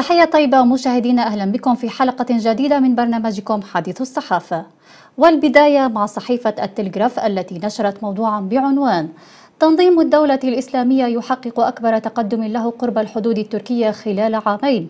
تحية طيبة مشاهدينا أهلا بكم في حلقة جديدة من برنامجكم حديث الصحافة والبداية مع صحيفة التلغراف التي نشرت موضوعا بعنوان تنظيم الدولة الإسلامية يحقق أكبر تقدم له قرب الحدود التركية خلال عامين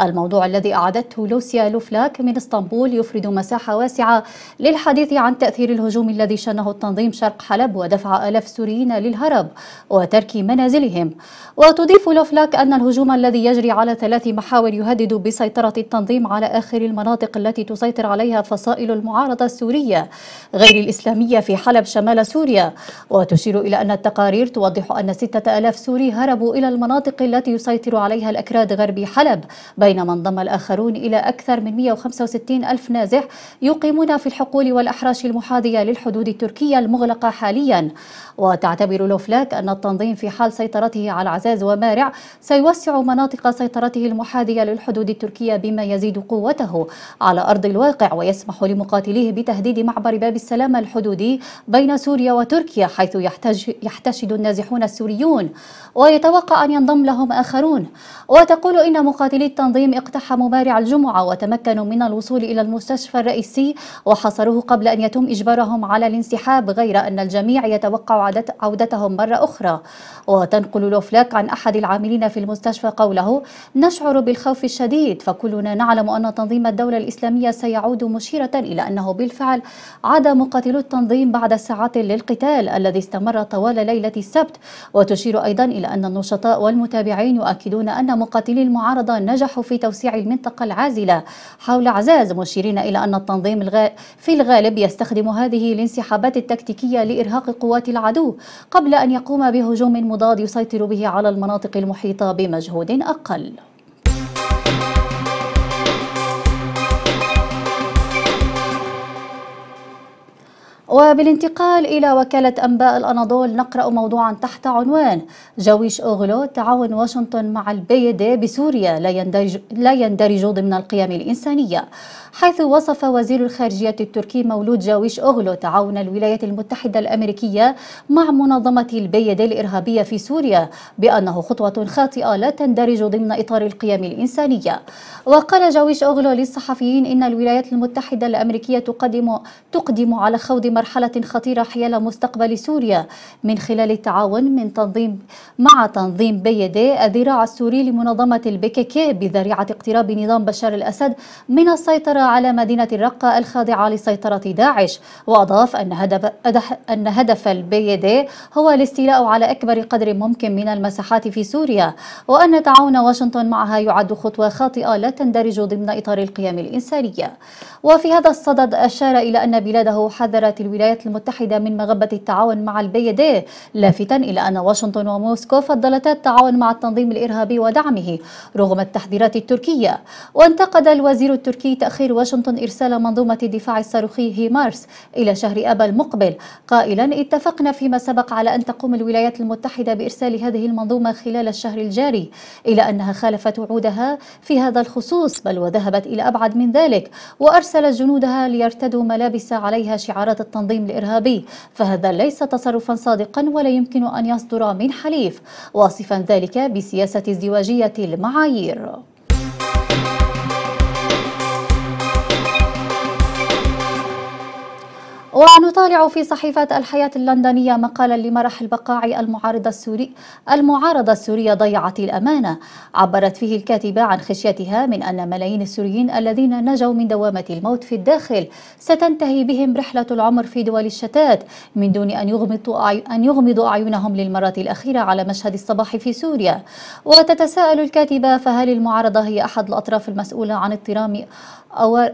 الموضوع الذي أعدته لوسيا لوفلاك من اسطنبول يفرد مساحة واسعة للحديث عن تأثير الهجوم الذي شنه التنظيم شرق حلب ودفع آلاف سوريين للهرب وترك منازلهم وتضيف لوفلاك أن الهجوم الذي يجري على ثلاث محاور يهدد بسيطرة التنظيم على آخر المناطق التي تسيطر عليها فصائل المعارضة السورية غير الإسلامية في حلب شمال سوريا وتشير إلى أن التقدم تقارير توضح أن 6000 سوري هربوا إلى المناطق التي يسيطر عليها الأكراد غربي حلب بينما انضم الآخرون إلى أكثر من 165 ألف نازح يقيمون في الحقول والأحراش المحاذية للحدود التركية المغلقة حاليا وتعتبر لوفلاك أن التنظيم في حال سيطرته على عزاز ومارع سيوسع مناطق سيطرته المحاذية للحدود التركية بما يزيد قوته على أرض الواقع ويسمح لمقاتليه بتهديد معبر باب السلام الحدودي بين سوريا وتركيا حيث يحتج, يحتج يحتشد النازحون السوريون ويتوقع أن ينضم لهم آخرون وتقول إن مقاتلي التنظيم اقتحموا مارع الجمعة وتمكنوا من الوصول إلى المستشفى الرئيسي وحصروه قبل أن يتم إجبارهم على الانسحاب غير أن الجميع يتوقع عودتهم مرة أخرى وتنقل لوفلاك عن أحد العاملين في المستشفى قوله نشعر بالخوف الشديد فكلنا نعلم أن تنظيم الدولة الإسلامية سيعود مشيرة إلى أنه بالفعل عاد مقاتلو التنظيم بعد ساعات للقتال الذي استمر طوال ليلة ليلة السبت وتشير أيضا إلى أن النشطاء والمتابعين يؤكدون أن مقاتلي المعارضة نجحوا في توسيع المنطقة العازلة حول عزاز مشيرين إلى أن التنظيم في الغالب يستخدم هذه الانسحابات التكتيكية لإرهاق قوات العدو قبل أن يقوم بهجوم مضاد يسيطر به على المناطق المحيطة بمجهود أقل وبالانتقال إلى وكالة أنباء الأناضول نقرأ موضوعا تحت عنوان جويش أوغلو تعاون واشنطن مع البيدي بسوريا لا يندرج, لا يندرج ضمن القيم الإنسانية حيث وصف وزير الخارجية التركي مولود جاويش أوغلو تعاون الولايات المتحدة الأمريكية مع منظمة البيد الإرهابية في سوريا بأنه خطوة خاطئة لا تندرج ضمن إطار القيم الإنسانية وقال جاويش أوغلو للصحفيين إن الولايات المتحدة الأمريكية تقدم, تقدم على خوض مرحلة خطيرة حيال مستقبل سوريا من خلال التعاون من تنظيم مع تنظيم بيدي الذراع السوري لمنظمة البككي بذريعة اقتراب نظام بشار الأسد من السيطرة على مدينة الرقة الخاضعة لسيطرة داعش وأضاف أن هدف, أن هدف البيدي هو الاستيلاء على أكبر قدر ممكن من المساحات في سوريا وأن تعاون واشنطن معها يعد خطوة خاطئة لا تندرج ضمن إطار القيم الإنسانية وفي هذا الصدد أشار إلى أن بلاده حذرت الولايات المتحدة من مغبة التعاون مع البي لافتا إلى أن واشنطن وموسكو فضلتا التعاون مع التنظيم الإرهابي ودعمه رغم التحذيرات التركية وانتقد الوزير التركي تأخير واشنطن إرسال منظومة الدفاع الصاروخي هيمارس إلى شهر أب المقبل قائلا اتفقنا فيما سبق على أن تقوم الولايات المتحدة بإرسال هذه المنظومة خلال الشهر الجاري إلى أنها خالفت وعودها في هذا الخصوص بل وذهبت إلى أبعد من ذلك وأرسلت جنودها ليرتدوا ملابس عليها شعارات التنظيم التنظيم الإرهابي فهذا ليس تصرفا صادقا ولا يمكن أن يصدر من حليف واصفا ذلك بسياسة ازدواجية المعايير ونطالع في صحيفة الحياة اللندنية مقالا لمرح البقاعي المعارضة السوري المعارضة السورية ضيعت الأمانة عبرت فيه الكاتبة عن خشيتها من أن ملايين السوريين الذين نجوا من دوامة الموت في الداخل ستنتهي بهم رحلة العمر في دول الشتات من دون أن يغمضوا أن يغمضوا أعينهم للمرة الأخيرة على مشهد الصباح في سوريا وتتساءل الكاتبة فهل المعارضة هي أحد الأطراف المسؤولة عن اضطرام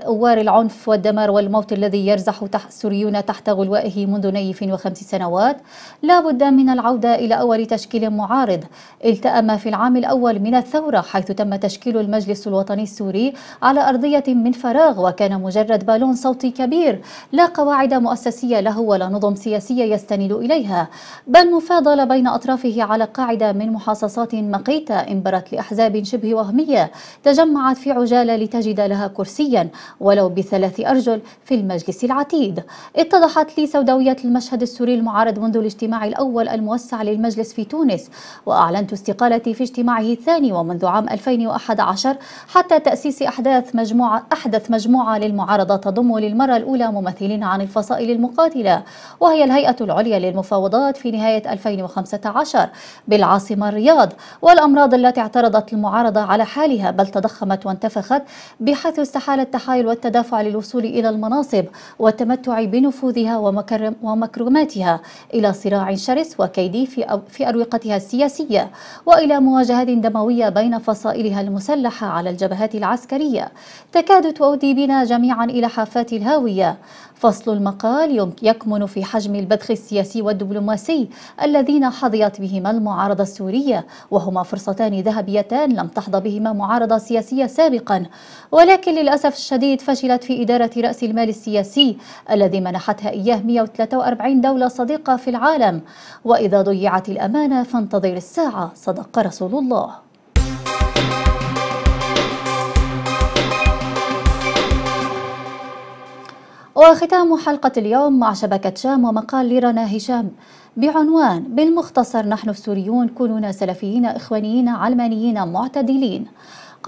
أوار العنف والدمار والموت الذي يرزح تحت السوريون مصريون تحت غلوائه منذ نيف وخمس سنوات لا بد من العودة إلى أول تشكيل معارض التأم في العام الأول من الثورة حيث تم تشكيل المجلس الوطني السوري على أرضية من فراغ وكان مجرد بالون صوتي كبير لا قواعد مؤسسية له ولا نظم سياسية يستند إليها بل مفاضلة بين أطرافه على قاعدة من محاصصات مقيتة انبرت لأحزاب شبه وهمية تجمعت في عجالة لتجد لها كرسيا ولو بثلاث أرجل في المجلس العتيد اتضحت لي سوداوية المشهد السوري المعارض منذ الاجتماع الأول الموسع للمجلس في تونس وأعلنت استقالتي في اجتماعه الثاني ومنذ عام 2011 حتى تأسيس أحداث مجموعة أحدث مجموعة للمعارضة تضم للمرة الأولى ممثلين عن الفصائل المقاتلة وهي الهيئة العليا للمفاوضات في نهاية 2015 بالعاصمة الرياض والأمراض التي اعترضت المعارضة على حالها بل تضخمت وانتفخت بحيث استحال التحايل والتدافع للوصول إلى المناصب والتمتع بنوع ومكرم ومكرماتها إلى صراع شرس وكيد في, في أروقتها السياسية وإلى مواجهات دموية بين فصائلها المسلحة على الجبهات العسكرية تكاد تؤدي بنا جميعا إلى حافات الهاوية فصل المقال يكمن في حجم البذخ السياسي والدبلوماسي الذين حظيت بهما المعارضة السورية وهما فرصتان ذهبيتان لم تحظى بهما معارضة سياسية سابقا ولكن للأسف الشديد فشلت في إدارة رأس المال السياسي الذي منع منحتها إياه 143 دولة صديقة في العالم وإذا ضيعت الأمانة فانتظر الساعة صدق رسول الله وختام حلقة اليوم مع شبكة شام ومقال لرنا هشام بعنوان بالمختصر نحن السوريون كلنا سلفيين إخوانيين علمانيين معتدلين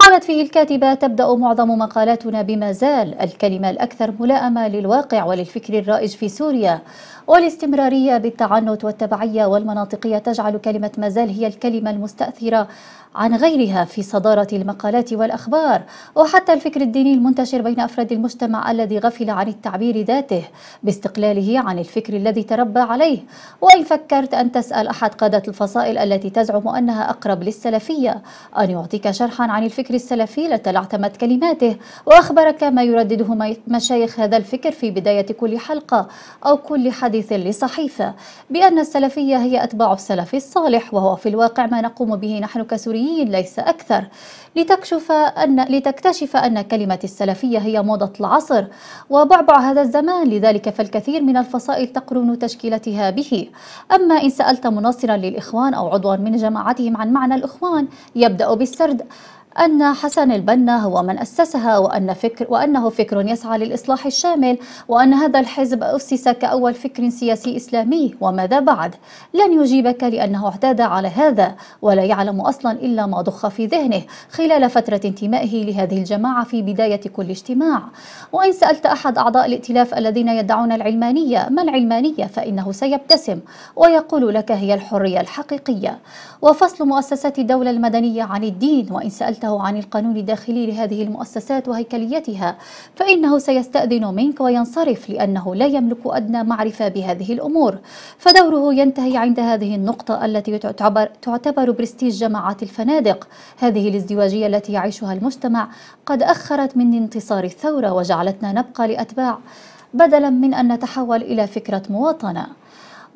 قالت فيه الكاتبة تبدأ معظم مقالاتنا بما زال الكلمة الأكثر ملائمة للواقع وللفكر الرائج في سوريا والاستمرارية بالتعنت والتبعية والمناطقية تجعل كلمة ما زال هي الكلمة المستأثرة عن غيرها في صدارة المقالات والأخبار وحتى الفكر الديني المنتشر بين أفراد المجتمع الذي غفل عن التعبير ذاته باستقلاله عن الفكر الذي تربى عليه وإن فكرت أن تسأل أحد قادة الفصائل التي تزعم أنها أقرب للسلفية أن يعطيك شرحا عن الفكر الفكر السلفي التي كلماته وأخبرك ما يردده مشايخ هذا الفكر في بداية كل حلقة أو كل حديث لصحيفة بأن السلفية هي أتباع السلف الصالح وهو في الواقع ما نقوم به نحن كسوريين ليس أكثر لتكشف أن لتكتشف أن كلمة السلفية هي موضة العصر وبعبع هذا الزمان لذلك فالكثير من الفصائل تقرن تشكيلتها به أما إن سألت مناصرا للإخوان أو عضوا من جماعتهم عن معنى الإخوان يبدأ بالسرد أن حسن البنا هو من أسسها وأن فكر وأنه فكر يسعى للإصلاح الشامل وأن هذا الحزب أسس كأول فكر سياسي إسلامي وماذا بعد؟ لن يجيبك لأنه اعتاد على هذا ولا يعلم أصلا إلا ما ضخ في ذهنه خلال فترة انتمائه لهذه الجماعة في بداية كل اجتماع وإن سألت أحد أعضاء الائتلاف الذين يدعون العلمانية ما العلمانية فإنه سيبتسم ويقول لك هي الحرية الحقيقية وفصل مؤسسات الدولة المدنية عن الدين وإن سألت سألته عن القانون الداخلي لهذه المؤسسات وهيكليتها فإنه سيستأذن منك وينصرف لأنه لا يملك أدنى معرفة بهذه الأمور فدوره ينتهي عند هذه النقطة التي تعتبر, تعتبر برستيج جماعات الفنادق هذه الازدواجية التي يعيشها المجتمع قد أخرت من انتصار الثورة وجعلتنا نبقى لأتباع بدلا من أن نتحول إلى فكرة مواطنة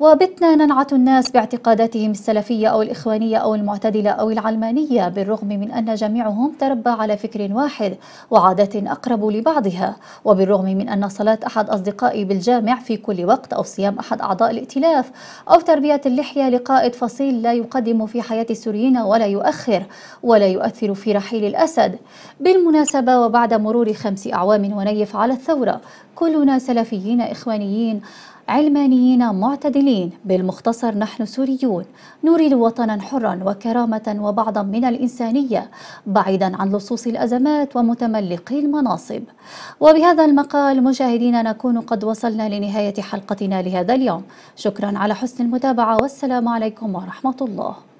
وبتنا ننعت الناس باعتقاداتهم السلفية أو الإخوانية أو المعتدلة أو العلمانية بالرغم من أن جميعهم تربى على فكر واحد وعادات أقرب لبعضها وبالرغم من أن صلاة أحد أصدقائي بالجامع في كل وقت أو صيام أحد أعضاء الائتلاف أو تربية اللحية لقائد فصيل لا يقدم في حياة السوريين ولا يؤخر ولا يؤثر في رحيل الأسد بالمناسبة وبعد مرور خمس أعوام ونيف على الثورة كلنا سلفيين إخوانيين علمانيين معتدلين بالمختصر نحن سوريون نريد وطنا حرا وكرامة وبعضا من الإنسانية بعيدا عن لصوص الأزمات ومتملقي المناصب وبهذا المقال مشاهدينا نكون قد وصلنا لنهاية حلقتنا لهذا اليوم شكرا على حسن المتابعة والسلام عليكم ورحمة الله